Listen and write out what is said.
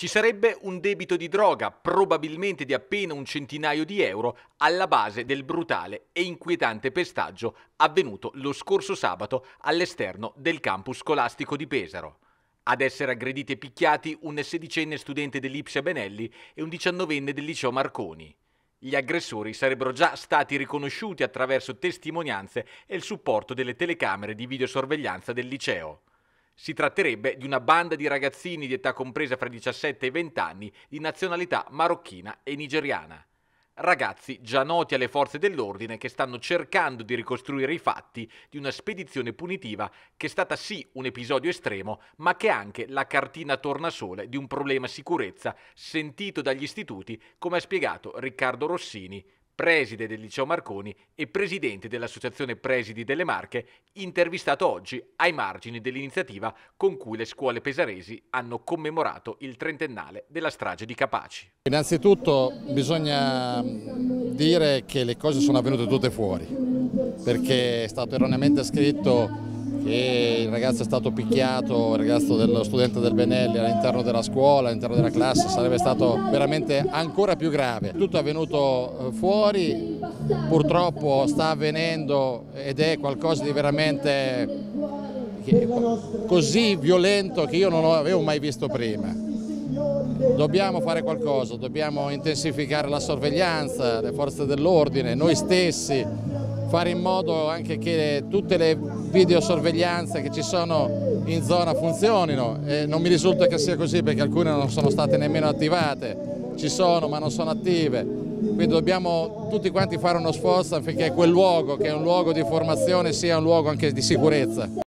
Ci sarebbe un debito di droga, probabilmente di appena un centinaio di euro, alla base del brutale e inquietante pestaggio avvenuto lo scorso sabato all'esterno del campus scolastico di Pesaro. Ad essere aggrediti e picchiati un sedicenne studente dell'Ipsia Benelli e un diciannovenne del liceo Marconi. Gli aggressori sarebbero già stati riconosciuti attraverso testimonianze e il supporto delle telecamere di videosorveglianza del liceo. Si tratterebbe di una banda di ragazzini di età compresa fra i 17 e i 20 anni di nazionalità marocchina e nigeriana. Ragazzi già noti alle forze dell'ordine che stanno cercando di ricostruire i fatti di una spedizione punitiva che è stata sì un episodio estremo, ma che è anche la cartina tornasole di un problema sicurezza sentito dagli istituti, come ha spiegato Riccardo Rossini, preside del liceo Marconi e presidente dell'associazione Presidi delle Marche, intervistato oggi ai margini dell'iniziativa con cui le scuole pesaresi hanno commemorato il trentennale della strage di Capaci. Innanzitutto bisogna mm, dire che le cose sono avvenute tutte fuori, perché è stato erroneamente scritto che il ragazzo è stato picchiato, il ragazzo dello studente del Benelli all'interno della scuola, all'interno della classe, sarebbe stato veramente ancora più grave. Tutto è avvenuto eh, fuori, purtroppo sta avvenendo ed è qualcosa di veramente così violento che io non avevo mai visto prima. Dobbiamo fare qualcosa, dobbiamo intensificare la sorveglianza, le forze dell'ordine, noi stessi, fare in modo anche che tutte le videosorveglianze che ci sono in zona funzionino. E non mi risulta che sia così perché alcune non sono state nemmeno attivate, ci sono ma non sono attive. Quindi dobbiamo tutti quanti fare uno sforzo affinché quel luogo, che è un luogo di formazione, sia un luogo anche di sicurezza.